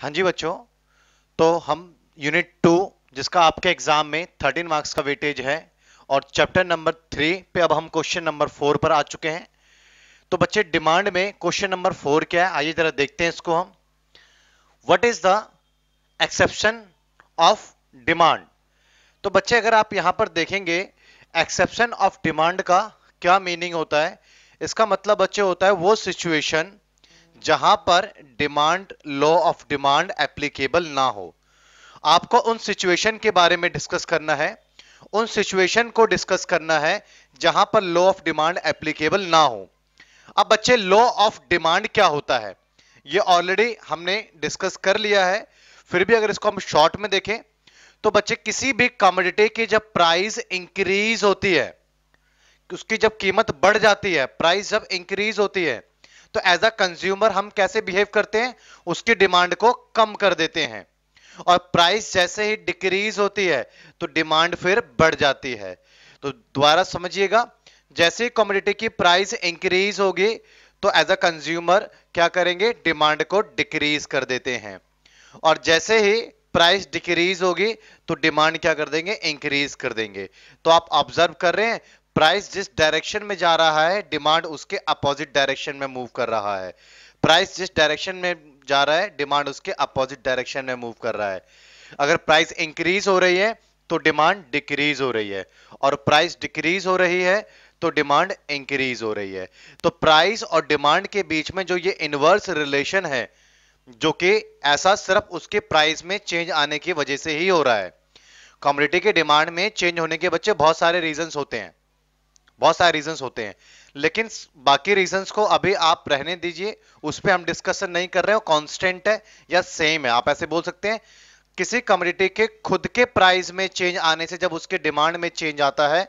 हाँ जी बच्चों तो हम यूनिट टू जिसका आपके एग्जाम में थर्टीन मार्क्स का वेटेज है और चैप्टर नंबर थ्री पे अब हम क्वेश्चन नंबर फोर पर आ चुके हैं तो बच्चे डिमांड में क्वेश्चन नंबर फोर क्या है आइए जरा देखते हैं इसको हम what is the exception of demand तो बच्चे अगर आप यहां पर देखेंगे एक्सेप्शन ऑफ डिमांड का क्या मीनिंग होता है इसका मतलब बच्चे होता है वो सिचुएशन जहां पर demand law of demand applicable ना हो आपको उन सिचुएशन के बारे में डिस्कस करना है उन सिचुएशन को डिस्कस करना है जहां पर लॉ ऑफ डिमांड एप्लीकेबल ना हो अब बच्चे लॉ ऑफ डिमांड क्या होता है ये ऑलरेडी हमने डिस्कस कर लिया है फिर भी अगर इसको हम शॉर्ट में देखें तो बच्चे किसी भी कमोडिटी की जब प्राइस इंक्रीज होती है उसकी जब कीमत बढ़ जाती है प्राइस जब इंक्रीज होती है तो एज अ कंज्यूमर हम कैसे बिहेव करते हैं उसकी डिमांड को कम कर देते हैं और प्राइस जैसे ही डिक्रीज होती है तो डिमांड फिर बढ़ जाती है तो दोबारा समझिएगा जैसे ही कॉमोडिटी की प्राइस इंक्रीज होगी तो एज अ कंज्यूमर क्या करेंगे डिमांड को डिक्रीज कर देते हैं और जैसे ही प्राइस डिक्रीज होगी तो डिमांड क्या कर देंगे इंक्रीज कर देंगे तो आप ऑब्जर्व कर रहे हैं प्राइस जिस डायरेक्शन में जा रहा है डिमांड उसके अपोजिट डायरेक्शन में मूव कर रहा है प्राइस जिस डायरेक्शन में जा रहा है डिमांड उसके अपोजिट डायरेक्शन में मूव कर रहा है अगर प्राइस इंक्रीज हो रही है तो डिमांड डिक्रीज हो रही है और प्राइस डिक्रीज हो रही है तो डिमांड इंक्रीज हो रही है तो प्राइस और डिमांड के बीच में जो ये इनवर्स रिलेशन है जो कि ऐसा सिर्फ उसके प्राइस में चेंज आने की वजह से ही हो रहा है कम्युनिटी के डिमांड में चेंज होने के बच्चे बहुत सारे रीजंस होते हैं बहुत सारे रीजंस होते हैं लेकिन बाकी रीजंस को अभी आप रहने दीजिए उस पर हम डिस्कशन नहीं कर रहे हो कांस्टेंट है या सेम है आप ऐसे बोल सकते हैं किसी कम्युनिटी के खुद के प्राइस में चेंज आने से जब उसके डिमांड में चेंज आता है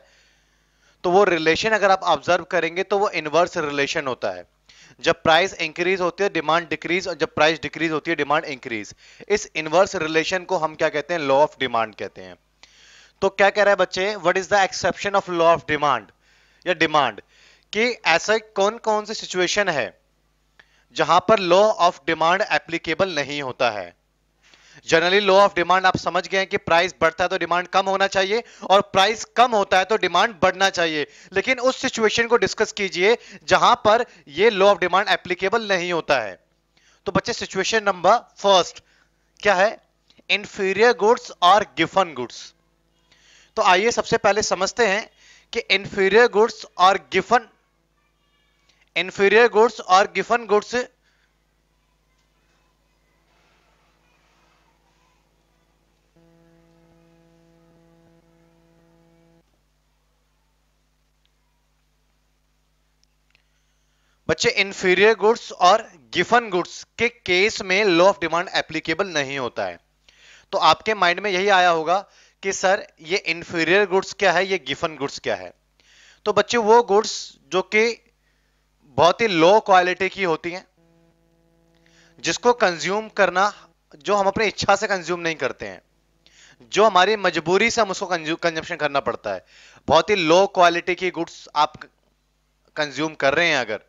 तो वो रिलेशन अगर आप ऑब्जर्व करेंगे तो वो इनवर्स रिलेशन होता है जब प्राइस इंक्रीज होती है डिमांड डिक्रीज और जब प्राइस डिक्रीज होती है डिमांड इंक्रीज इस इनवर्स रिलेशन को हम क्या कहते हैं लॉ ऑफ डिमांड कहते हैं तो क्या कह रहा है बच्चे what is the exception of law of demand या डिमांड कि ऐसा कौन कौन से सिचुएशन है जहां पर लॉ ऑफ डिमांड एप्लीकेबल नहीं होता है जनरली लॉ ऑफ डिमांड आप समझ गए हैं कि प्राइस बढ़ता है तो डिमांड कम होना चाहिए और प्राइस कम होता है तो डिमांड बढ़ना चाहिए लेकिन उस सिचुएशन को डिस्कस कीजिए जहां पर यह लॉ ऑफ डिमांड एप्लीकेबल नहीं होता है तो बच्चे सिचुएशन नंबर फर्स्ट क्या है इंफीरियर गुड्स और गिफन गुड्स तो आइए सबसे पहले समझते हैं कि इंफीरियर गुड्स और गिफन इंफीरियर गुड्स और गिफन गुड्स बच्चे इंफीरियर गुड्स और गिफन गुड्स के केस में लॉ ऑफ डिमांड एप्लीकेबल नहीं होता है तो आपके माइंड में यही आया होगा कि सर ये इंफीरियर गुड्स क्या है ये गिफन गुड्स क्या है तो बच्चे वो गुड्स जो कि बहुत ही लो क्वालिटी की होती हैं जिसको कंज्यूम करना जो हम अपनी इच्छा से कंज्यूम नहीं करते हैं जो हमारी मजबूरी से हम उसको कंजम्पशन करना पड़ता है बहुत ही लो क्वालिटी की गुड्स आप कंज्यूम कर रहे हैं अगर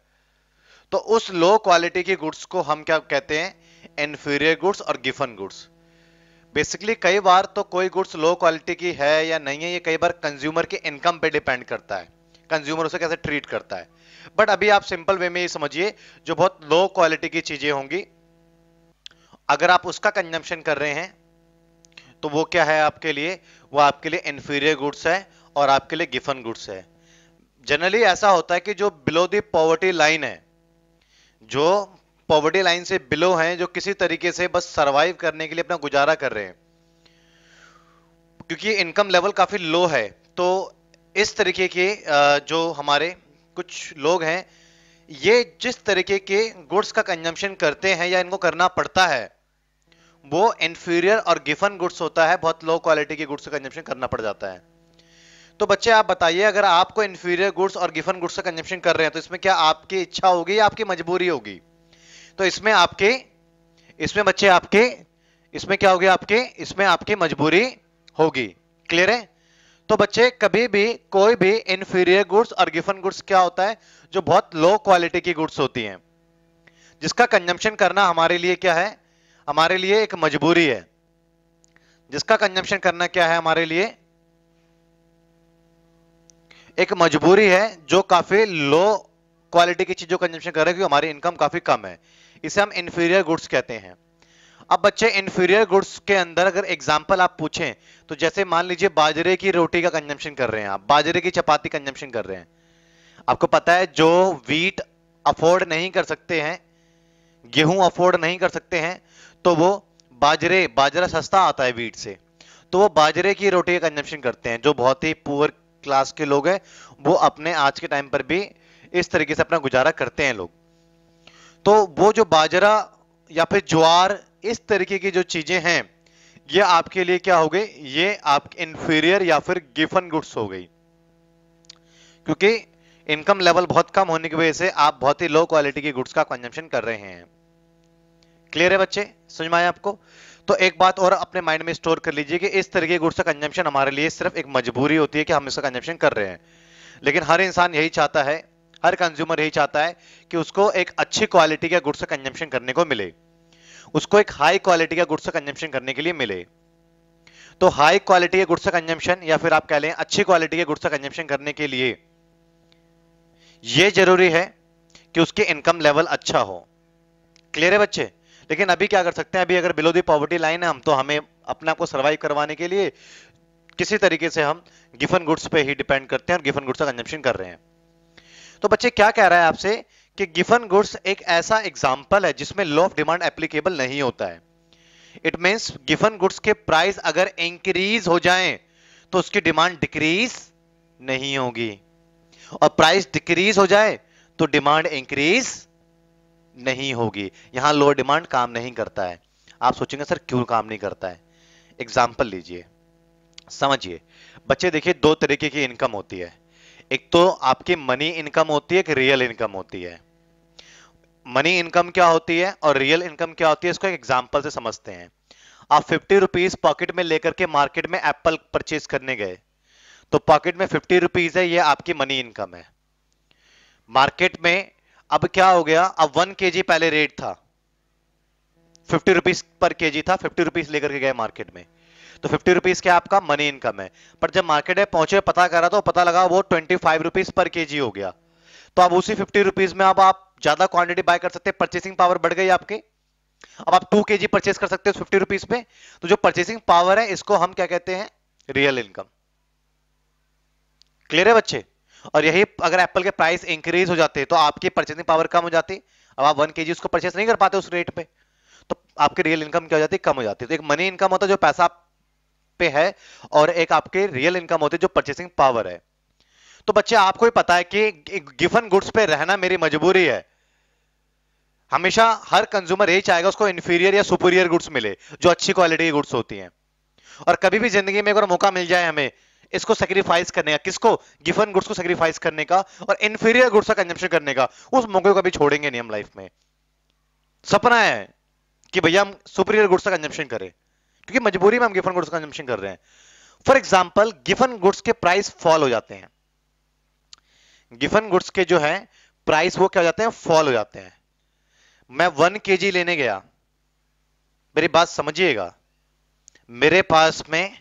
तो उस लो क्वालिटी की गुड्स को हम क्या कहते हैं इंफीरियर गुड्स और गिफन गुड्स बेसिकली कई बार तो कोई गुड्स लो क्वालिटी की है या नहीं है ये कई बार कंज्यूमर के इनकम पे डिपेंड करता है कंज्यूमर उसे कैसे ट्रीट करता है बट अभी आप सिंपल वे में ये समझिए जो बहुत लो क्वालिटी की चीजें होंगी अगर आप उसका कंजम्पशन कर रहे हैं तो वो क्या है आपके लिए वो आपके लिए इन्फीरियर गुड्स है और आपके लिए गिफन गुड्स है जनरली ऐसा होता है कि जो बिलो दी पॉवर्टी लाइन है जो पॉवर्टी लाइन से बिलो हैं जो किसी तरीके से बस सरवाइव करने के लिए अपना गुजारा कर रहे हैं क्योंकि इनकम लेवल काफ़ी लो है तो इस तरीके के जो हमारे कुछ लोग हैं ये जिस तरीके के गुड्स का कंजम्पशन करते हैं या इनको करना पड़ता है वो इन्फीरियर और गिफन गुड्स होता है बहुत लो क्वालिटी के गुड्स का कंजम्पशन करना पड़ जाता है तो बच्चे आप बताइए अगर आपको इन्फीरियर गुड्स और गिफन गुड्स का कंजम्पशन कर रहे हैं तो इसमें क्या आपकी इच्छा होगी या आपकी मजबूरी होगी तो इसमें आपके इसमें बच्चे आपके इसमें क्या होगी आपके इसमें आपकी मजबूरी होगी क्लियर है तो बच्चे कभी भी कोई भी इनफीरियर गुड्स और गिफन गुड्स क्या होता है जो बहुत लो क्वालिटी की गुड्स होती हैं जिसका कंजम्पशन करना हमारे लिए क्या है हमारे लिए एक मजबूरी है जिसका कंजम्पशन करना क्या है हमारे लिए एक मजबूरी है जो काफी लो क्वालिटी की चीजों का कंजम्पशन कर रहे हैं क्योंकि हमारी इनकम काफी कम है इसे हम इंफीरियर गुड्स कहते हैं अब बच्चे इंफीरियर गुड्स के अंदर अगर एग्जाम्पल आप पूछें तो जैसे मान लीजिए बाजरे की रोटी का कंजम्पशन कर रहे हैं आप बाजरे की चपाती कंजम्पशन कर रहे हैं आपको पता है जो वीट अफोर्ड नहीं कर सकते हैं गेहूं अफोर्ड नहीं कर सकते हैं तो वो बाजरे बाजरा सस्ता आता है वीट से तो वो बाजरे की रोटी का कंजम्पशन करते हैं जो बहुत ही पुअर क्लास के लोग हैं वो अपने आज के टाइम पर भी इस तरीके से अपना गुजारा करते हैं लोग तो वो जो बाजरा या फिर ज्वार इस तरीके की जो चीजें हैं ये आपके लिए क्या हो गई ये आप इंफीरियर या फिर गिफन गुड्स हो गई क्योंकि इनकम लेवल बहुत कम होने की वजह से आप बहुत ही लो क्वालिटी के गुड्स का कंजम्पशन कर रहे हैं क्लियर है बच्चे समझ में आया आपको तो एक बात और अपने माइंड में स्टोर कर लीजिए कि इस तरीके के गुड्स का कंजम्पशन हमारे लिए सिर्फ एक मजबूरी होती है कि हम इसका कंजम्पशन कर रहे हैं लेकिन हर इंसान यही चाहता है हर कंज्यूमर यही चाहता है कि उसको एक अच्छी क्वालिटी का गुड्स का कंजम्पशन करने को मिले उसको एक हाई क्वालिटी का गुड्स का कंजम्पशन करने के लिए मिले तो हाई क्वालिटी के गुड्स का कंजम्पशन या फिर आप कह लें अच्छी क्वालिटी के गुड्स का कंजम्पशन करने के लिए यह जरूरी है कि उसके इनकम लेवल अच्छा हो क्लियर है बच्चे लेकिन अभी क्या कर सकते हैं अभी अगर बिलो दी पॉवर्टी लाइन है हम तो हमें अपने आप को सर्वाइव करवाने के लिए किसी तरीके से हम गिफन गुड्स पे ही डिपेंड करते हैं और गिफन गुड्स का कंजम्पशन कर रहे हैं तो बच्चे क्या कह रहा है आपसे कि गिफन गुड्स एक ऐसा एग्जाम्पल है जिसमें लॉ ऑफ डिमांड एप्लीकेबल नहीं होता है इट मीन्स गिफन गुड्स के प्राइस अगर इंक्रीज तो हो जाए तो उसकी डिमांड डिक्रीज नहीं होगी और प्राइस डिक्रीज हो जाए तो डिमांड इंक्रीज नहीं होगी यहां लोअर डिमांड काम नहीं करता है आप सोचेंगे सर क्यों काम नहीं करता है एग्जाम्पल लीजिए समझिए बच्चे देखिए दो तरीके की इनकम होती है एक तो आपकी मनी इनकम होती है एक रियल इनकम होती है मनी इनकम क्या होती है और रियल इनकम क्या होती है इसको एक एग्जाम्पल से समझते हैं आप फिफ्टी रुपीज पॉकेट में लेकर के मार्केट में एप्पल परचेज करने गए तो पॉकेट में फिफ्टी रुपीज है ये आपकी मनी इनकम है मार्केट में अब क्या हो गया अब वन के पहले रेट था फिफ्टी रुपीज पर के था फिफ्टी रुपीज लेकर के गए मार्केट में तो फिफ्टी रुपीज क्या आपका मनी इनकम है पर जब मार्केट में पहुंचे पता करा तो पता लगा वो ट्वेंटी फाइव रुपीज पर के हो गया तो अब उसी फिफ्टी रुपीज में अब आप ज्यादा क्वांटिटी बाय कर सकते हैं परचेसिंग पावर बढ़ गई आपके अब आप टू के जी परचेस कर सकते हो फिफ्टी रुपीज पे तो जो परचेसिंग पावर है इसको हम क्या कहते हैं रियल इनकम क्लियर है बच्चे और यही अगर एप्पल के प्राइस इंक्रीज हो जाते तो आपकी परचेसिंग पावर कम हो जाती अब आप वन के उसको परचेस नहीं कर पाते उस रेट पे तो आपकी रियल इनकम क्या हो जाती कम हो जाती तो एक मनी इनकम होता है जो पैसा आप पे है और एक आपके रियल इनकम होती है जो परचेसिंग पावर है तो बच्चे आपको ही पता है कि गिफन गुड्स पे रहना मेरी मजबूरी है हमेशा हर कंज्यूमर यही चाहेगा उसको इंफीरियर या सुपीरियर गुड्स मिले जो अच्छी क्वालिटी की गुड्स होती हैं और कभी भी जिंदगी में अगर मौका मिल जाए हमें इसको सेक्रीफाइस करने का किसको गिफन गुड्स को सेक्रीफाइस करने का और इन्फीरियर गुड्स का कंजम्पशन करने का उस मौके को कभी छोड़ेंगे नहीं हम लाइफ में सपना है कि भैया हम सुपीरियर गुड्स का कंजम्पशन करें क्योंकि मजबूरी में हम गिफन गुड्स कंजम्पशन कर रहे हैं फॉर एग्जाम्पल गिफन गुड्स के प्राइस फॉल हो जाते हैं गिफन गुड्स के जो है प्राइस वो क्या हो जाते हैं फॉल हो जाते हैं मैं वन के लेने गया मेरी बात समझिएगा मेरे पास में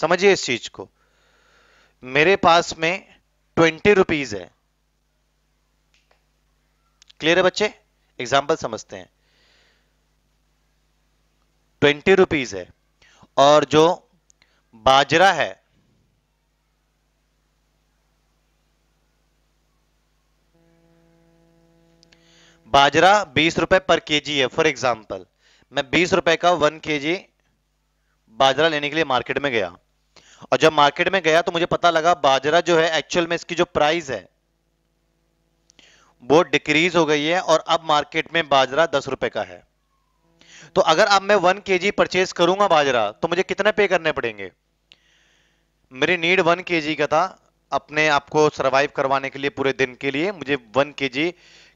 समझिए इस चीज को मेरे पास में ट्वेंटी रुपीज है क्लियर है बच्चे एग्जाम्पल समझते हैं ट्वेंटी रुपीज है और जो बाजरा है बाजरा बीस रुपए पर केजी है फॉर एग्जाम्पल मैं बीस रुपए का वन केजी बाजरा लेने के लिए मार्केट में गया और जब मार्केट में गया तो मुझे पता लगा बाजरा जो है एक्चुअल में इसकी जो प्राइस है वो डिक्रीज हो गई है और अब मार्केट में बाजरा दस रुपए का है तो अगर अब मैं वन के जी परचेज करूंगा बाजरा तो मुझे कितने पे करने पड़ेंगे मेरी नीड वन के जी का था अपने आप को सर्वाइव करवाने के लिए पूरे दिन के लिए मुझे वन के जी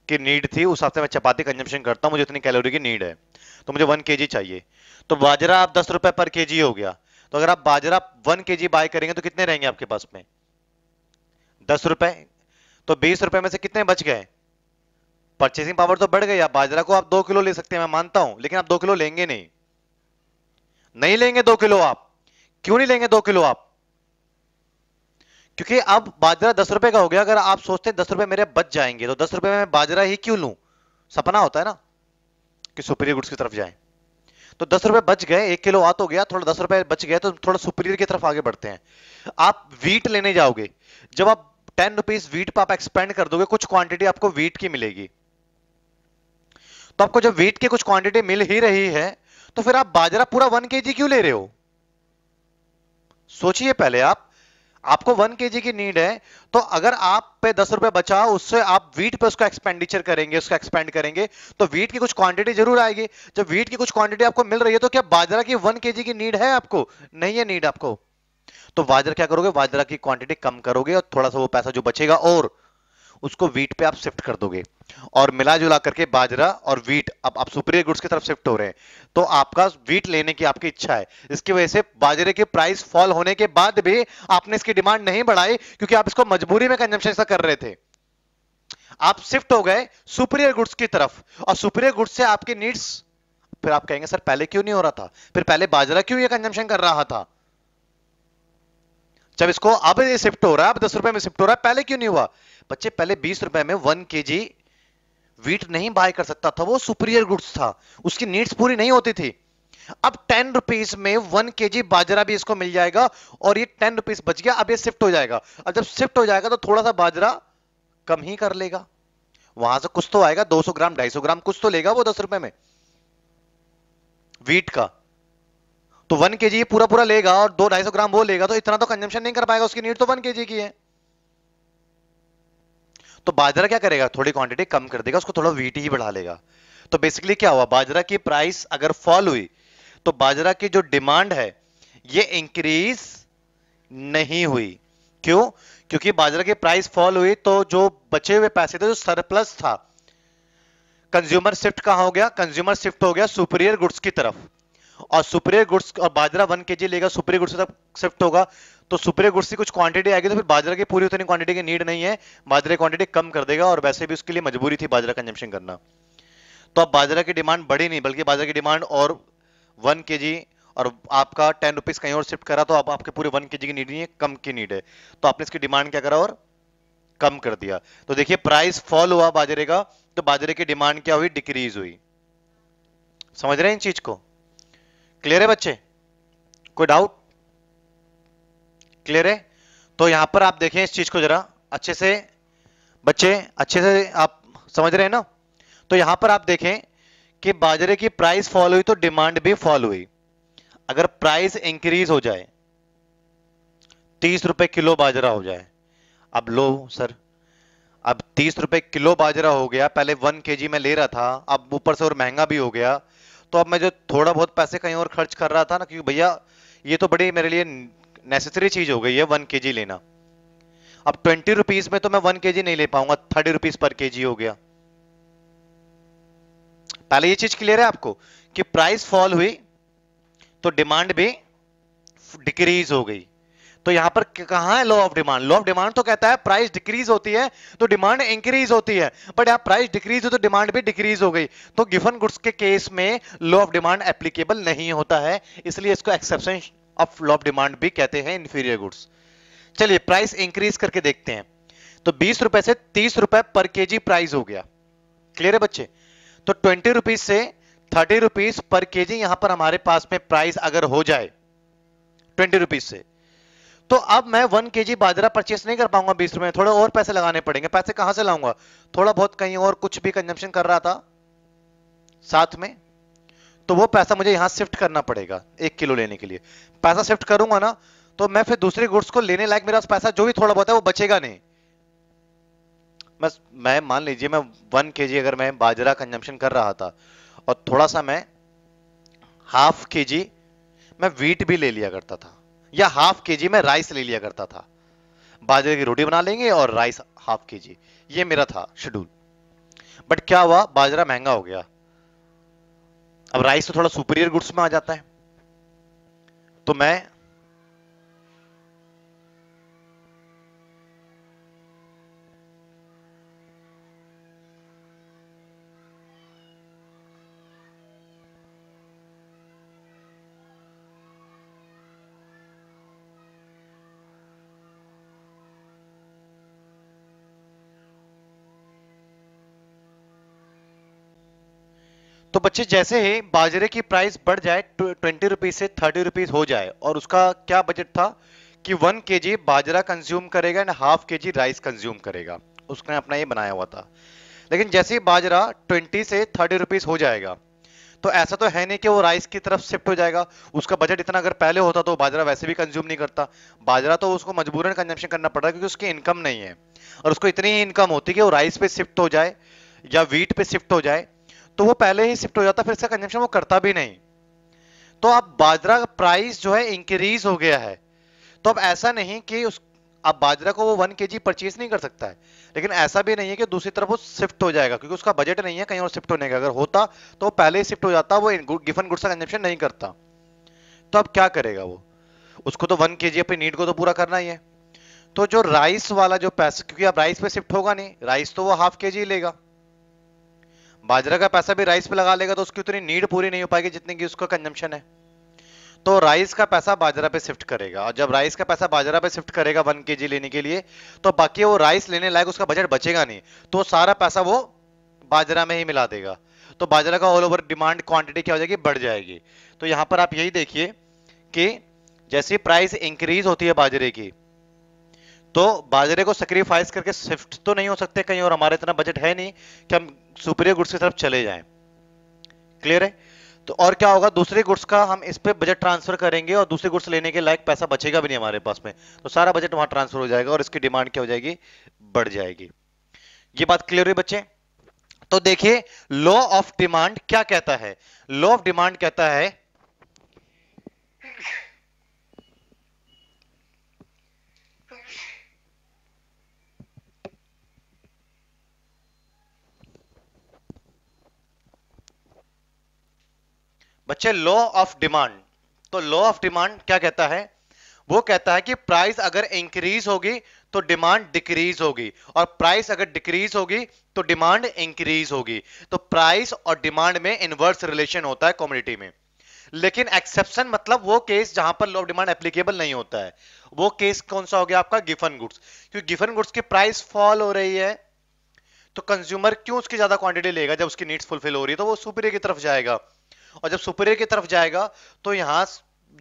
की नीड थी उस हफ्ते में चपाती कंजम्पशन करता हूँ मुझे इतनी कैलोरी की नीड है तो मुझे वन के जी चाहिए तो बाजरा आप दस रुपए पर के जी हो गया तो अगर आप बाजरा वन के जी बाय करेंगे तो कितने रहेंगे आपके पास में दस रुपए तो बीस रुपए में से कितने बच गए परचेसिंग पावर तो बढ़ गई आप बाजरा को आप दो किलो ले सकते हैं मैं मानता हूं लेकिन आप दो किलो लेंगे नहीं नहीं लेंगे दो किलो आप क्यों नहीं लेंगे दो किलो आप क्योंकि अब बाजरा दस रुपए का हो गया अगर आप सोचते दस रुपए मेरे बच जाएंगे तो दस रुपए में बाजरा ही क्यों लू सपना होता है ना कि सुपीरियर गुड्स की तरफ जाए तो दस रुपए बच गए एक किलो आ तो गया थोड़ा दस रुपए बच गया तो थोड़ा सुपीरियर की तरफ आगे बढ़ते हैं आप वीट लेने जाओगे जब आप टेन रुपीज वीट पर आप एक्सपेंड कर दोगे कुछ क्वांटिटी आपको वीट की मिलेगी तो आपको जब वेट की कुछ क्वांटिटी मिल ही रही है तो फिर आप बाजरा पूरा वन के क्यों ले रहे हो सोचिए पहले आप आपको वन के की नीड है तो अगर आप पे दस रुपए बचाओ उससे आप वीट पे उसका एक्सपेंडिचर करेंगे उसका एक्सपेंड करेंगे तो वीट की कुछ क्वांटिटी जरूर आएगी जब वीट की कुछ क्वांटिटी आपको मिल रही है तो क्या बाजरा की वन के की नीड है आपको नहीं है नीड आपको तो बाजरा क्या करोगे बाजरा की क्वांटिटी कम करोगे और थोड़ा सा वो पैसा जो बचेगा और उसको वीट पे आप शिफ्ट कर दोगे और मिला जुला करके बाजरा और वीट अब आप सुपीरियर गुड्स की तरफ शिफ्ट हो रहे हैं तो आपका वीट लेने की आपकी इच्छा है इसकी वजह से बाजरे के प्राइस फॉल होने के बाद भी आपने इसकी डिमांड नहीं बढ़ाई क्योंकि आप इसको मजबूरी में कंजम्पन ऐसा कर रहे थे आप शिफ्ट हो गए सुपीरियर गुड्स की तरफ और सुपीरियर गुड्स से आपके नीड्स फिर आप कहेंगे सर पहले क्यों नहीं हो रहा था फिर पहले बाजरा क्यों ये कंजम्पशन कर रहा था जब इसको अब ये शिफ्ट हो रहा है अब दस रुपए में शिफ्ट हो रहा है पहले क्यों नहीं हुआ बच्चे पहले बीस रुपए में वन के जी वीट नहीं बाय कर सकता था वो सुपीरियर गुड्स था उसकी नीड्स पूरी नहीं होती थी अब टेन रुपीज में वन के जी बाजरा भी इसको मिल जाएगा और ये टेन रुपीज बच गया अब ये शिफ्ट हो जाएगा अब जब शिफ्ट हो जाएगा तो थोड़ा सा बाजरा कम ही कर लेगा वहां से कुछ तो आएगा 200 ग्राम 250 ग्राम कुछ तो लेगा वो दस रुपए में वीट का तो वन के जी पूरा पूरा लेगा और दो ढाई सौ ग्राम वो लेगा तो इतना तो कंजम्पन नहीं कर पाएगा उसकी नीड तो वन के जी की है तो बाजरा क्या करेगा थोड़ी क्वांटिटी कम कर देगा उसको थोड़ा वीट ही बढ़ा लेगा तो बेसिकली क्या हुआ बाजरा की प्राइस अगर फॉल हुई तो बाजरा की जो डिमांड है ये इंक्रीज नहीं हुई क्यों क्योंकि बाजरा की प्राइस फॉल हुई तो जो बचे हुए पैसे थे जो सरप्लस था कंज्यूमर शिफ्ट कहा हो गया कंज्यूमर शिफ्ट हो गया सुपीरियर गुड्स की तरफ और सुपरियर गुड्स और बाजरा वन के जी लेगा सुपरियर गुड्स शिफ्ट होगा तो सुपरियर गुड्स की कुछ क्वांटिटी आएगी तो फिर बाजरा की पूरी उतनी क्वांटिटी की नीड नहीं है बाजरे क्वांटिटी कम कर देगा और वैसे भी उसके लिए मजबूरी थी बाजरा कंजम्पन करना तो अब बाजरा की डिमांड बढ़ी नहीं बल्कि बाजरा की डिमांड और वन के और आपका टेन रुपीज कहीं और शिफ्ट करा तो आप आपके पूरे वन के की नीड नहीं है कम की नीड है तो आपने इसकी डिमांड क्या करा और कम कर दिया तो देखिए प्राइस फॉल हुआ बाजरे का तो बाजरे की डिमांड क्या हुई डिक्रीज हुई समझ रहे हैं इन चीज को क्लियर है बच्चे कोई डाउट क्लियर है तो यहां पर आप देखें इस चीज को जरा अच्छे से बच्चे अच्छे से आप समझ रहे हैं ना तो यहां पर आप देखें कि बाजरे की प्राइस फॉल हुई तो डिमांड भी फॉल हुई अगर प्राइस इंक्रीज हो जाए तीस रुपए किलो बाजरा हो जाए अब लो सर अब तीस रुपए किलो बाजरा हो गया पहले वन के में ले रहा था अब ऊपर से और महंगा भी हो गया तो अब मैं जो थोड़ा बहुत पैसे कहीं और खर्च कर रहा था ना क्योंकि भैया ये तो बड़ी मेरे लिए नेसेसरी चीज हो गई है वन के लेना अब ट्वेंटी रुपीज में तो मैं वन के नहीं ले पाऊंगा थर्टी रुपीज पर के हो गया पहले ये चीज क्लियर है आपको कि प्राइस फॉल हुई तो डिमांड भी डिक्रीज हो गई तो यहां पर कहां है law of demand law of demand तो कहता है प्राइस डिक्रीज होती है तो डिमांड इंक्रीज होती है बट यहां प्राइस डिक्रीज हो तो डिमांड भी डिक्रीज हो गई तो गिफन गुड्स के केस में लॉ ऑफ डिमांड एप्लीकेबल नहीं होता है इसलिए इसको exception of law of demand भी कहते हैं इन्फीरियर गुड्स चलिए प्राइस इंक्रीज करके देखते हैं तो बीस रुपए से तीस रुपए पर केजी प्राइस हो गया क्लियर है बच्चे तो ट्वेंटी रुपीज से थर्टी रुपीज पर केजी यहां पर हमारे पास में प्राइस अगर हो जाए ट्वेंटी रुपीज से तो अब मैं वन के जी बाजरा परचेस नहीं कर पाऊंगा बीस रुपए थोड़े और पैसे लगाने पड़ेंगे पैसे कहां से लाऊंगा थोड़ा बहुत कहीं और कुछ भी कंजम्पशन कर रहा था साथ में तो वो पैसा मुझे यहां शिफ्ट करना पड़ेगा एक किलो लेने के लिए पैसा शिफ्ट करूंगा ना तो मैं फिर दूसरे गुड्स को लेने लायक मेरा पैसा जो भी थोड़ा बहुत है वो बचेगा नहीं बस मैं मान लीजिए मैं वन के जी अगर मैं बाजरा कंजम्पशन कर रहा था और थोड़ा सा मैं हाफ के जी मैं वीट भी ले लिया करता था या हाफ के जी में राइस ले लिया करता था बाजरे की रोटी बना लेंगे और राइस हाफ के जी ये मेरा था शेड्यूल बट क्या हुआ बाजरा महंगा हो गया अब राइस तो थोड़ा सुपीरियर गुड्स में आ जाता है तो मैं बच्चे जैसे ही बाजरे की प्राइस बढ़ जाए ट्वेंटी रुपीज से थर्टी रुपीज हो जाए और उसका क्या बजट था कि वन के जी बाजरा कंज्यूम करेगा and half K G rice consume करेगा उसने अपना ये बनाया हुआ था लेकिन जैसे ही बाजरा ट्वेंटी से थर्टी रुपीज हो जाएगा तो ऐसा तो है नहीं कि वो राइस की तरफ शिफ्ट हो जाएगा उसका बजट इतना अगर पहले होता तो बाजरा वैसे भी कंज्यूम नहीं करता बाजरा तो उसको मजबूरन कंजम्पशन करना पड़ रहा है क्योंकि उसकी इनकम नहीं है और उसको इतनी ही इनकम होती है कि वो राइस पे शिफ्ट हो जाए या वीट पे शिफ्ट हो जाए तो वो पहले ही शिफ्ट हो जाता फिर इसका कंजम्पशन वो करता भी नहीं तो अब बाजरा का प्राइस जो है इंक्रीज हो गया है तो अब ऐसा नहीं कि उस अब बाजरा को वो वन के जी परचेज नहीं कर सकता है लेकिन ऐसा भी नहीं है कि दूसरी तरफ वो शिफ्ट हो जाएगा क्योंकि उसका बजट नहीं है कहीं और शिफ्ट होने का अगर होता तो वो पहले ही शिफ्ट हो जाता वो गिफन गुड्स का कंजप्शन नहीं करता तो अब क्या करेगा वो उसको तो वन के जी अपनी नीड को तो पूरा करना ही है तो जो राइस वाला जो पैसा क्योंकि अब राइस पे शिफ्ट होगा नहीं राइस तो वो हाफ के जी लेगा बाजरा का पैसा भी राइस पे लगा लेगा तो उसकी उतनी नीड पूरी नहीं हो पाएगी जितनी की उसका कंजम्पशन है तो राइस का पैसा बाजरा पे शिफ्ट करेगा और जब राइस का पैसा बाजरा पे शिफ्ट करेगा वन के लेने के लिए तो बाकी वो राइस लेने लायक उसका बजट बचेगा नहीं तो सारा पैसा वो बाजरा में ही मिला देगा तो बाजरा का ऑल ओवर डिमांड क्वांटिटी क्या हो जाएगी बढ़ जाएगी तो यहां पर आप यही देखिए कि जैसे प्राइस इंक्रीज होती है बाजरे की तो बाजरे को सेक्रीफाइस करके शिफ्ट तो नहीं हो सकते कहीं और हमारे इतना बजट है नहीं कि हम सुपीरियर गुड्स की तरफ चले जाए क्लियर है तो और क्या होगा दूसरे गुड्स का हम इस पे बजट ट्रांसफर करेंगे और दूसरे गुड्स लेने के लायक पैसा बचेगा भी नहीं हमारे पास में तो सारा बजट वहां ट्रांसफर हो जाएगा और इसकी डिमांड क्या हो जाएगी बढ़ जाएगी ये बात क्लियर हुई बच्चे तो देखिए लॉ ऑफ डिमांड क्या कहता है लॉ ऑफ डिमांड कहता है बच्चे लॉ ऑफ डिमांड तो लॉ ऑफ डिमांड क्या कहता है वो कहता है कि प्राइस अगर इंक्रीज होगी तो डिमांड डिक्रीज होगी और प्राइस अगर डिक्रीज होगी तो डिमांड इंक्रीज होगी तो प्राइस और डिमांड में इनवर्स रिलेशन होता है कॉम्युनिटी में लेकिन एक्सेप्शन मतलब वो केस जहां पर लॉ ऑफ डिमांड एप्लीकेबल नहीं होता है वो केस कौन सा हो गया आपका गिफन गुड्स क्योंकि गिफन गुड्स की प्राइस फॉल हो रही है तो कंज्यूमर क्यों उसकी ज्यादा क्वांटिटी लेगा जब उसकी नीड्स फुलफिल हो रही है तो वो सुपीरियर की तरफ जाएगा और जब सुपीरियर की तरफ जाएगा तो यहाँ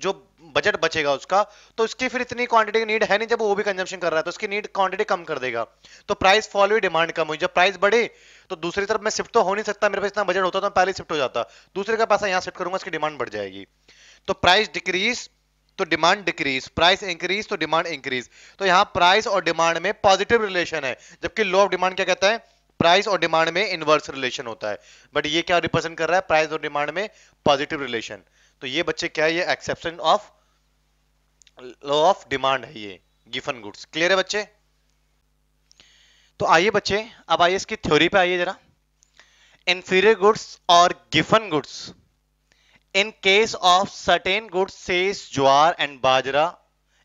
जो बजट बचेगा उसका तो इसकी फिर इतनी क्वांटिटी नीड है नहीं जब वो भी कंजम्पशन कर रहा है तो इसकी नीड क्वांटिटी कम कर देगा तो प्राइस फॉल हुई डिमांड कम हुई जब प्राइस बढ़े तो दूसरी तरफ मैं शिफ्ट तो हो नहीं सकता मेरे पास इतना बजट होता तो मैं पहले शिफ्ट हो जाता दूसरे का पैसा यहाँ शिफ्ट करूंगा इसकी डिमांड बढ़ जाएगी तो प्राइस डिक्रीज तो डिमांड डिक्रीज प्राइस इंक्रीज तो डिमांड इंक्रीज तो यहाँ प्राइस और डिमांड में पॉजिटिव रिलेशन है जबकि लो ऑफ डिमांड क्या कहता है प्राइस और डिमांड में इनवर्स रिलेशन होता है बट ये क्या रिप्रेजेंट कर रहा है प्राइस और डिमांड में पॉजिटिव रिलेशन तो ये बच्चे क्या है ये exception of law of demand है ये गिफन गुड्स क्लियर है बच्चे तो आइए बच्चे अब आइए इसकी थ्योरी पे आइए जरा inferior गुड्स और Giffen goods in case of certain goods says jowar and bajra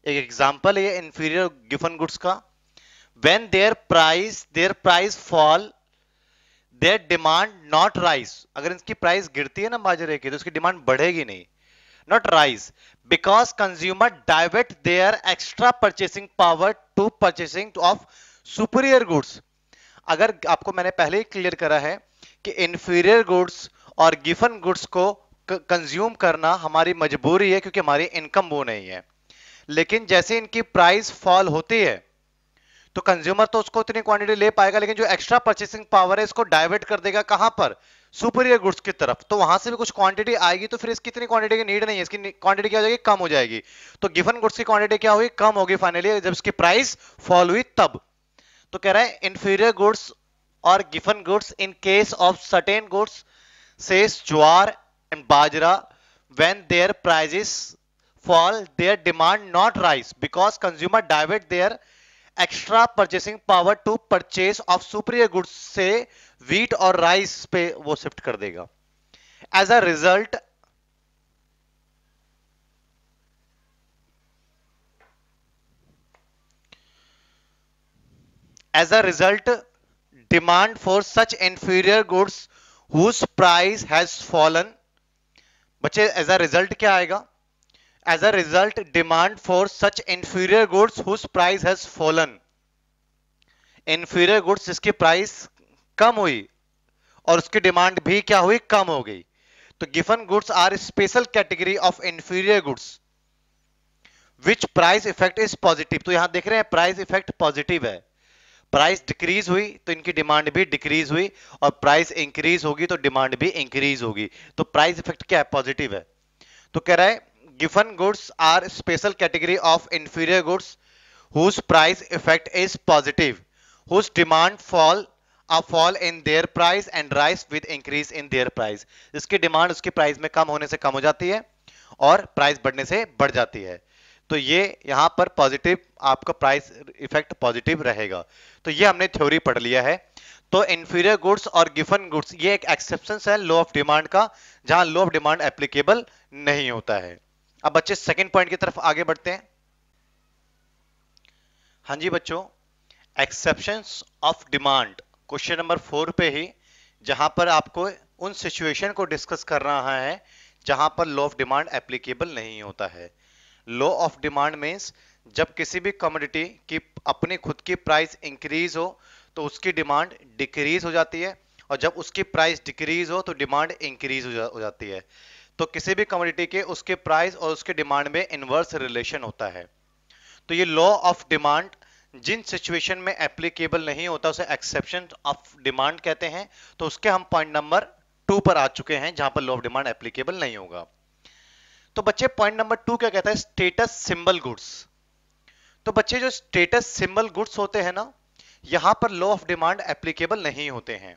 एक एग्जांपल है inferior गिफन गुड्स का when their price their price fall their demand not rise agar इनकी price girti hai na bajare ki to uski demand badhegi nahi not rise because consumer divert their extra purchasing power to purchasing of superior goods agar aapko maine pehle hi clear kara hai ki inferior goods aur given goods ko consume करना हमारी मजबूरी है क्योंकि हमारी income वो नहीं है लेकिन जैसे इनकी प्राइस फॉल होती है तो कंज्यूमर तो उसको इतनी क्वांटिटी ले पाएगा लेकिन जो एक्स्ट्रा परचेसिंग पावर है इसको डाइवर्ट कर देगा कहां पर सुपीरियर गुड्स की तरफ तो वहां से भी कुछ क्वांटिटी आएगी तो फिर इसकी इतनी क्वांटिटी की नीड नहीं है इसकी क्वांटिटी क्या हो जाएगी कम हो जाएगी तो गिफन गुड्स की क्वांटिटी क्या हुई कम होगी फाइनली जब इसकी प्राइस फॉल हुई तब तो कह रहे हैं इंफीरियर गुड्स और Giffen goods in case of certain goods says jowar and bajra when their prices fall their demand not rise because consumer divert their extra purchasing power to purchase of superior goods से wheat और rice पे वो shift कर देगा as a result as a result demand for such inferior goods whose price has fallen बच्चे as a result क्या आएगा As a result, demand for such inferior goods whose price has fallen. Inferior goods जिसकी price कम हुई और उसकी demand भी क्या हुई कम हो गई तो given goods are special category of inferior goods which price effect is positive. तो यहां देख रहे हैं price effect positive है प्राइस डिक्रीज हुई तो इनकी डिमांड भी डिक्रीज हुई और प्राइस इंक्रीज होगी तो डिमांड भी इंक्रीज होगी तो प्राइस इफेक्ट क्या है पॉजिटिव है तो कह रहा है given goods are special category of inferior goods whose price effect is positive whose demand fall a fall in their price and rise with increase in their price इसकी demand उसकी price में कम होने से कम हो जाती है और price बढ़ने से बढ़ जाती है तो ये यहाँ पर पॉजिटिव आपका प्राइस इफेक्ट पॉजिटिव रहेगा तो ये हमने थ्योरी पढ़ लिया है तो इन्फीरियर गुड्स और गिफन गुड्स ये एक एक्सेप्शन है लो ऑफ डिमांड का जहां लो ऑफ डिमांड एप्लीकेबल नहीं होता है अब बच्चे सेकेंड पॉइंट की तरफ आगे बढ़ते हैं हाँ जी बच्चों exception of demand question number four पे ही जहां पर आपको उन सिचुएशन को डिस्कस कर रहा है जहां पर लॉ ऑफ डिमांड एप्लीकेबल नहीं होता है लॉ ऑफ डिमांड मीन्स जब किसी भी कम्योडिटी की अपनी खुद की प्राइस इंक्रीज हो तो उसकी डिमांड डिक्रीज हो जाती है और जब उसकी प्राइस डिक्रीज हो तो डिमांड इंक्रीज हो जाती है तो किसी भी कमोडिटी के उसके प्राइस और उसके डिमांड में इनवर्स रिलेशन होता है तो ये लॉ ऑफ डिमांड जिन सिचुएशन में एप्लीकेबल नहीं होता उसे एक्सेप्शन ऑफ डिमांड कहते हैं तो उसके हम पॉइंट नंबर टू पर आ चुके हैं जहां पर लॉ ऑफ डिमांड एप्लीकेबल नहीं होगा तो बच्चे पॉइंट नंबर टू क्या कहता है स्टेटस सिंबल गुड्स तो बच्चे जो स्टेटस सिंबल गुड्स होते हैं ना यहां पर लॉ ऑफ डिमांड एप्लीकेबल नहीं होते हैं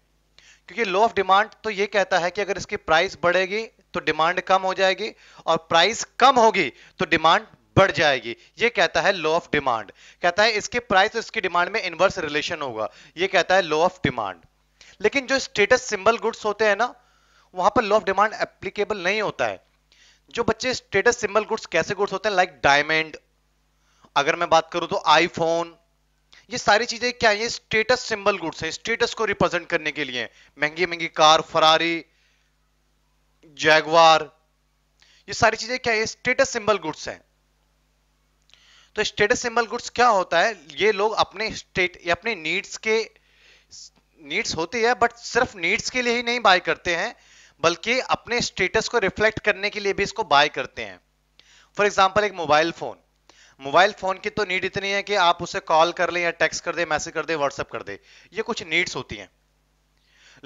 क्योंकि लॉ ऑफ डिमांड तो ये कहता है कि अगर इसकी प्राइस बढ़ेगी तो डिमांड कम हो जाएगी और प्राइस कम होगी तो डिमांड बढ़ जाएगी ये कहता है लॉ ऑफ डिमांड कहता है इसके प्राइस और इसकी डिमांड में इनवर्स रिलेशन होगा ये कहता है लॉ ऑफ डिमांड लेकिन जो स्टेटस सिंबल गुड्स होते हैं ना वहां पर लॉ ऑफ डिमांड एप्लीकेबल नहीं होता है जो बच्चे स्टेटस सिंबल गुड्स कैसे गुड्स होते हैं लाइक like डायमंड अगर मैं बात करूं तो आईफोन ये सारी चीजें क्या है ये स्टेटस सिंबल गुड्स है स्टेटस को रिप्रेजेंट करने के लिए महंगी महंगी कार फरारी जैगवार ये सारी चीजें क्या है स्टेटस सिंबल गुड्स हैं तो स्टेटस सिंबल गुड्स क्या होता है ये लोग अपने स्टेट या अपने नीड्स के नीड्स होती है बट सिर्फ नीड्स के लिए ही नहीं बाय करते हैं बल्कि अपने स्टेटस को रिफ्लेक्ट करने के लिए भी इसको बाय करते हैं फॉर एग्जाम्पल एक मोबाइल फोन मोबाइल फोन की तो नीड इतनी है कि आप उसे कॉल कर ले या टेक्स कर दे मैसेज कर दे व्हाट्सएप कर दे ये कुछ नीड्स होती हैं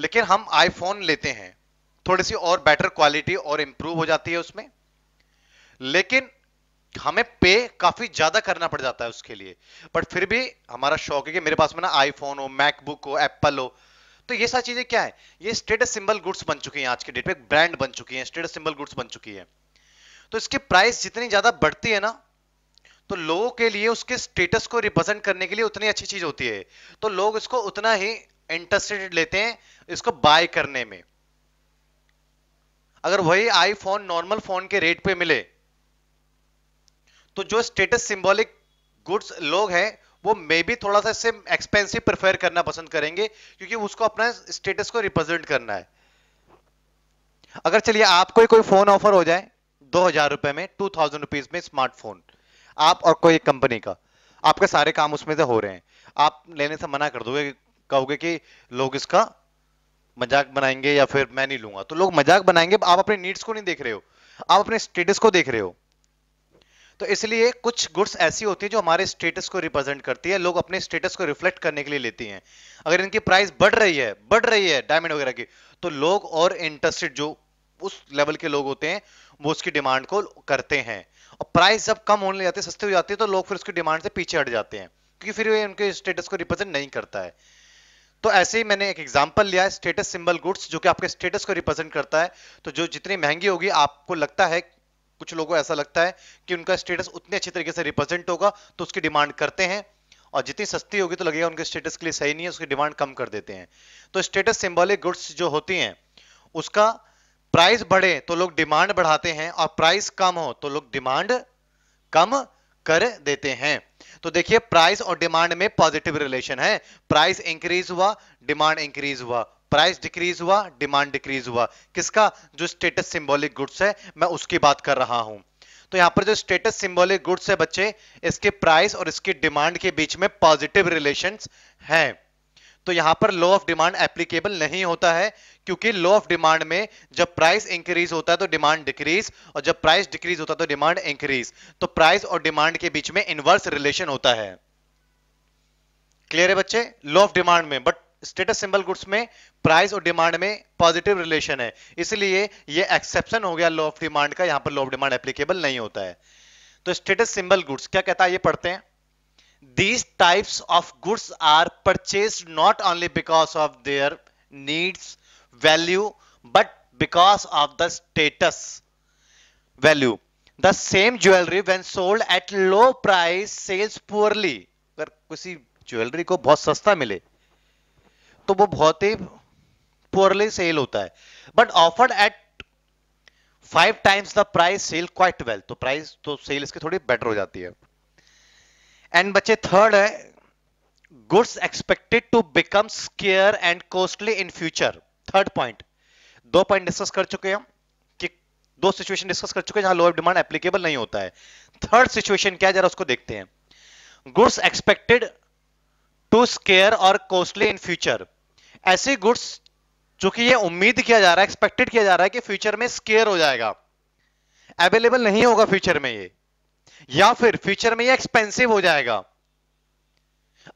लेकिन हम आईफोन लेते हैं थोड़ी सी और बेटर क्वालिटी और इंप्रूव हो जाती है उसमें लेकिन हमें पे काफी ज्यादा करना पड़ जाता है उसके लिए बट फिर भी हमारा शौक है कि मेरे पास में ना आईफोन हो मैकबुक हो एप्पल हो तो ये सारी चीजें क्या है ये स्टेटस सिंबल गुड्स बन चुकी हैं आज के डेट में ब्रांड बन चुकी हैं स्टेटस सिंबल गुड्स बन चुकी है तो इसकी प्राइस जितनी ज्यादा बढ़ती है ना तो लोगों के लिए उसके स्टेटस को रिप्रेजेंट करने के लिए उतनी अच्छी चीज होती है तो लोग इसको उतना ही इंटरेस्टेड लेते हैं इसको बाय करने में अगर वही आईफोन नॉर्मल फोन के रेट पे मिले तो जो स्टेटस सिंबॉलिक गुड्स लोग हैं वो मे भी थोड़ा सा इससे एक्सपेंसिव प्रेफर करना पसंद करेंगे क्योंकि उसको अपना स्टेटस को रिप्रेजेंट करना है अगर चलिए आपको ही कोई फोन ऑफर हो जाए दो हजार रुपए में टू थाउजेंड रुपीज में स्मार्टफोन आप और कोई कंपनी का आपके सारे काम उसमें से हो रहे हैं आप लेने से मना कर दोगे कहोगे कि लोग इसका मजाक बनाएंगे या फिर मैं नहीं लूंगा तो लोग मजाक बनाएंगे आप अपने नीड्स को नहीं देख रहे हो आप अपने स्टेटस को देख रहे हो तो इसलिए कुछ गुड्स ऐसी होती है जो हमारे स्टेटस को रिप्रेजेंट करती है लोग अपने स्टेटस को रिफ्लेक्ट करने के लिए लेती हैं अगर इनकी प्राइस बढ़ रही है बढ़ रही है डायमंड वगैरह की तो लोग और इंटरेस्टेड जो उस लेवल के लोग होते हैं वो उसकी डिमांड को करते हैं और प्राइस जब कम होने जाती है सस्ती हो जाती है तो लोग फिर उसकी डिमांड से पीछे हट जाते हैं क्योंकि फिर वे उनके स्टेटस को रिप्रेजेंट नहीं करता है तो ऐसे ही मैंने एक एग्जाम्पल लिया है स्टेटस सिंबल गुड्स जो कि आपके स्टेटस को रिप्रेजेंट करता है तो जो जितनी महंगी होगी आपको लगता है कुछ लोगों को ऐसा लगता है कि उनका स्टेटस उतने अच्छे तरीके से रिप्रेजेंट होगा तो उसकी डिमांड करते हैं और जितनी सस्ती होगी तो लगेगा उनके स्टेटस के लिए सही नहीं है उसकी डिमांड कम कर देते हैं तो स्टेटस सिंबॉलिक गुड्स जो होती हैं उसका प्राइस बढ़े तो लोग डिमांड बढ़ाते हैं और प्राइस कम हो तो लोग डिमांड कम कर देते हैं तो देखिए प्राइस और डिमांड में पॉजिटिव रिलेशन है प्राइस इंक्रीज हुआ डिमांड इंक्रीज हुआ प्राइस डिक्रीज हुआ डिमांड डिक्रीज हुआ किसका जो स्टेटस सिंबॉलिक गुड्स है मैं उसकी बात कर रहा हूं तो यहां पर जो स्टेटस सिंबॉलिक गुड्स है बच्चे इसके प्राइस और इसकी डिमांड के बीच में पॉजिटिव रिलेशन है तो यहां पर लॉ ऑफ डिमांड एप्लीकेबल नहीं होता है क्योंकि लॉ ऑफ डिमांड में जब प्राइस इंक्रीज होता है तो डिमांड डिक्रीज और जब प्राइस डिक्रीज होता है तो डिमांड इंक्रीज तो प्राइस और डिमांड के बीच में इनवर्स रिलेशन होता है क्लियर है बच्चे लॉ ऑफ डिमांड में बट स्टेटस सिंबल गुड्स में प्राइस और डिमांड में पॉजिटिव रिलेशन है इसलिए यह एक्सेप्शन हो गया लॉ ऑफ डिमांड का यहां पर लॉ ऑफ डिमांड एप्लीकेबल नहीं होता है तो स्टेटस सिंबल गुड्स क्या कहता है ये पढ़ते हैं these types of goods are purchased not only because of their needs value but because of the status value the same jewelry when sold at low price sells poorly agar kisi jewelry ko bahut sasta mile to wo bahut hi poorly sell hota hai but offered at five times the price sell quite well तो price तो sell इसकी थोड़ी better हो जाती है and बच्चे third है goods expected to become scarce and costly in future third point दो पॉइंट डिस्कस कर चुके हैं कि दो सिचुएशन डिस्कस कर चुके हैं जहां लो ऑफ डिमांड एप्लीकेबल नहीं होता है थर्ड सिचुएशन क्या है जरा उसको देखते हैं गुड्स एक्सपेक्टेड टू स्केयर और कॉस्टली इन फ्यूचर ऐसे गुड्स जो कि ये उम्मीद किया जा रहा है एक्सपेक्टेड किया जा रहा है कि फ्यूचर में स्केयर हो जाएगा अवेलेबल नहीं होगा फ्यूचर में ये या फिर फ्यूचर में ये एक्सपेंसिव हो जाएगा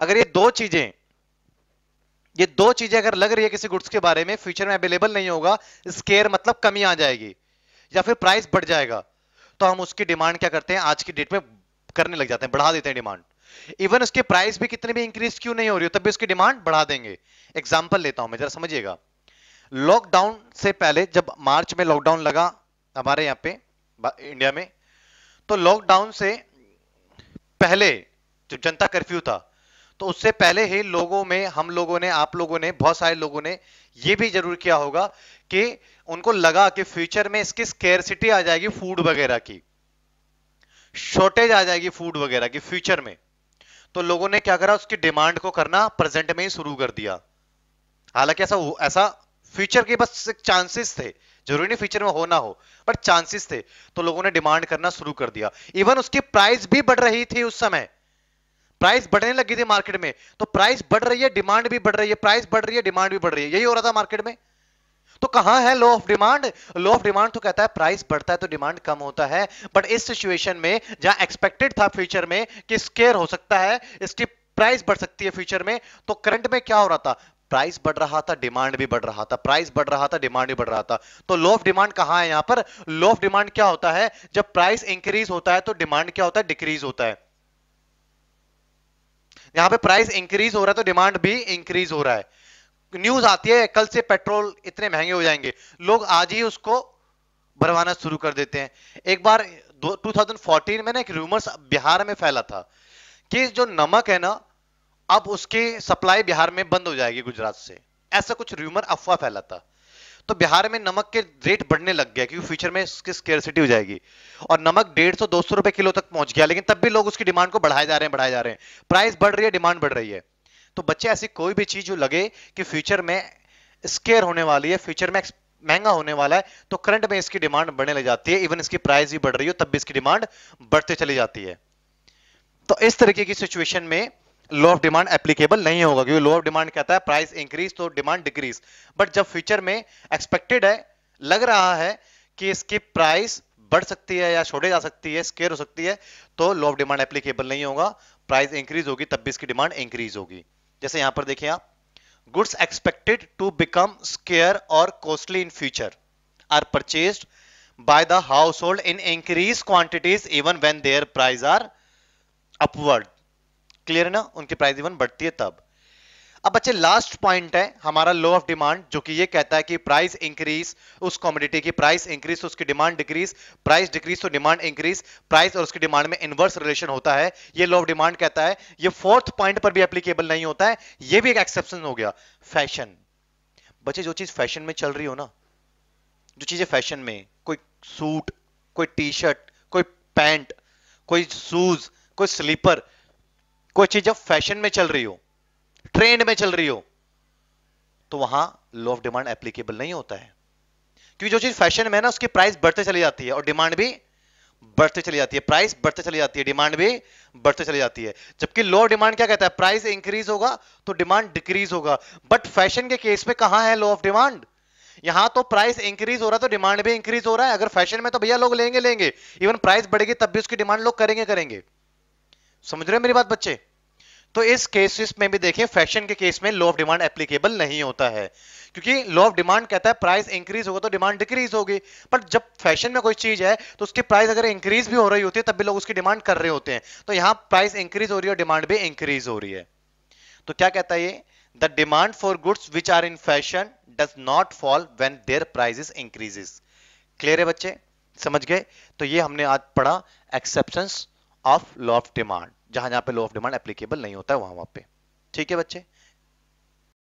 अगर ये दो चीजें ये दो चीजें अगर लग रही है किसी गुड्स के बारे में फ्यूचर में अवेलेबल नहीं होगा स्केयर मतलब कमी आ जाएगी या फिर प्राइस बढ़ जाएगा तो हम उसकी डिमांड क्या करते हैं आज की डेट में करने लग जाते हैं बढ़ा देते हैं डिमांड इवन उसके प्राइस भी कितने भी इंक्रीज क्यों नहीं हो रही हो तब भी उसकी डिमांड बढ़ा देंगे एग्जाम्पल लेता हूं मैं जरा समझिएगा लॉकडाउन से पहले जब मार्च में लॉकडाउन लगा हमारे यहाँ पे इंडिया में तो लॉकडाउन से पहले जो जनता कर्फ्यू था तो उससे पहले ही लोगों में हम लोगों ने आप लोगों ने बहुत सारे लोगों ने यह भी जरूर किया होगा कि उनको लगा कि फ्यूचर में इसकी स्केरसिटी आ जाएगी फूड वगैरह की शॉर्टेज आ जाएगी फूड वगैरह की फ्यूचर में तो लोगों ने क्या करा उसकी डिमांड को करना प्रेजेंट में ही शुरू कर दिया हालांकि ऐसा ऐसा फ्यूचर के बस चांसेस थे जरूरी नहीं फ्यूचर में हो ना हो बट चांसेस थे तो लोगों ने डिमांड करना शुरू कर दिया इवन उसकी प्राइस भी बढ़ रही थी उस समय प्राइस बढ़ने लगी थी मार्केट में तो प्राइस बढ़ रही है डिमांड भी बढ़ रही है प्राइस बढ़ रही है डिमांड भी बढ़ रही है यही हो रहा था मार्केट में तो कहां है law of demand law of demand तो कहता है प्राइस बढ़ता है तो डिमांड कम होता है बट इस सिचुएशन में जहां एक्सपेक्टेड था फ्यूचर में कि स्केयर हो सकता है इसकी प्राइस बढ़ सकती है फ्यूचर में तो करंट में क्या हो रहा था प्राइस बढ़ रहा था डिमांड भी बढ़ रहा था प्राइस बढ़ रहा था डिमांड भी बढ़ रहा था तो लो ऑफ डिमांड कहां है यहां पर लो ऑफ डिमांड क्या होता है जब प्राइस इंक्रीज होता है तो डिमांड क्या होता है डिक्रीज होता है यहां पे प्राइस इंक्रीज हो रहा है तो डिमांड भी इंक्रीज हो रहा है न्यूज आती है कल से पेट्रोल इतने महंगे हो जाएंगे लोग आज ही उसको भरवाना शुरू कर देते हैं एक बार 2014 में ना एक रूमर्स बिहार में फैला था कि जो नमक है ना अब उसकी सप्लाई बिहार में बंद हो जाएगी गुजरात से ऐसा कुछ र्यूमर अफवाह फैला था तो बिहार में नमक के रेट बढ़ने लग गया क्योंकि फ्यूचर में इसकी स्केरसिटी हो जाएगी और नमक डेढ़ सौ दो सौ रुपए किलो तक पहुंच गया लेकिन तब भी लोग उसकी डिमांड को बढ़ाए जा रहे हैं बढ़ाए जा रहे हैं प्राइस बढ़ रही है डिमांड बढ़ रही है तो बच्चे ऐसी कोई भी चीज जो लगे कि फ्यूचर में स्केयर होने वाली है फ्यूचर में महंगा होने वाला है तो करंट में इसकी डिमांड बढ़ने लग जाती है इवन इसकी प्राइस भी बढ़ रही हो तब भी इसकी डिमांड बढ़ते चली जाती है तो इस तरीके की सिचुएशन में लॉ ऑफ डिमांड एप्लीकेबल नहीं होगा क्योंकि लॉ ऑफ डिमांड कहता है प्राइस इंक्रीज तो डिमांड डिक्रीज बट जब फ्यूचर में एक्सपेक्टेड है लग रहा है कि इसकी प्राइस बढ़ सकती है या छोड़े जा सकती है स्केयर हो सकती है तो लॉ ऑफ डिमांड एप्लीकेबल नहीं होगा प्राइस इंक्रीज होगी तब भी इसकी डिमांड इंक्रीज होगी जैसे यहां पर देखिए आप goods expected to become scarce और costly in future are purchase the household in increase quantities even when their price are upward clear है ना उनकी प्राइस इवन बढ़ती है तब अब बच्चे लास्ट पॉइंट है हमारा लो ऑफ डिमांड जो कि ये कहता है कि प्राइस इंक्रीज उस कॉमोडिटी की प्राइस इंक्रीज तो उसकी डिमांड डिक्रीज प्राइस डिक्रीज तो डिमांड इंक्रीज प्राइस और उसकी डिमांड में इनवर्स रिलेशन होता है ये लो ऑफ डिमांड कहता है ये फोर्थ पॉइंट पर भी एप्लीकेबल नहीं होता है ये भी एक एक्सेप्शन हो गया फैशन बच्चे जो चीज फैशन में चल रही हो ना जो चीजें फैशन में कोई सूट कोई टी शर्ट कोई पैंट कोई शूज कोई स्लीपर कोई चीज जब फैशन में चल रही हो ट्रेंड में चल रही हो तो वहां लॉ ऑफ डिमांड एप्लीकेबल नहीं होता है क्योंकि जो चीज फैशन में है ना उसकी प्राइस बढ़ते चली जाती है और डिमांड भी बढ़ते चली जाती है प्राइस बढ़ते चली जाती है डिमांड भी बढ़ते चली जाती है जबकि लो डिमांड क्या कहता है प्राइस इंक्रीज होगा तो डिमांड डिक्रीज होगा बट फैशन के केस में कहा है लो ऑफ डिमांड यहां तो प्राइस इंक्रीज हो रहा है तो डिमांड भी इंक्रीज हो रहा है अगर फैशन में तो भैया लोग लेंगे लेंगे इवन प्राइस बढ़ेगी तब भी उसकी डिमांड लोग करेंगे करेंगे समझ रहे हैं मेरी बात बच्चे तो इस केसेस में भी देखिए फैशन के केस में लॉ ऑफ डिमांड एप्लीकेबल नहीं होता है क्योंकि लॉ ऑफ डिमांड कहता है प्राइस इंक्रीज होगा तो डिमांड डिक्रीज होगी बट जब फैशन में कोई चीज है तो उसकी प्राइस अगर इंक्रीज भी हो रही होती है तब भी लोग उसकी डिमांड कर रहे होते हैं तो यहां प्राइस इंक्रीज हो रही है और डिमांड भी इंक्रीज हो रही है तो क्या कहता है ये the demand for goods which are in fashion does not fall when their prices increases clear है बच्चे समझ गए तो ये हमने आज पढ़ा exceptions of law of demand जहां जहां पे लॉ ऑफ डिमांड एप्लीकेबल नहीं होता है वहां वहां पे ठीक है बच्चे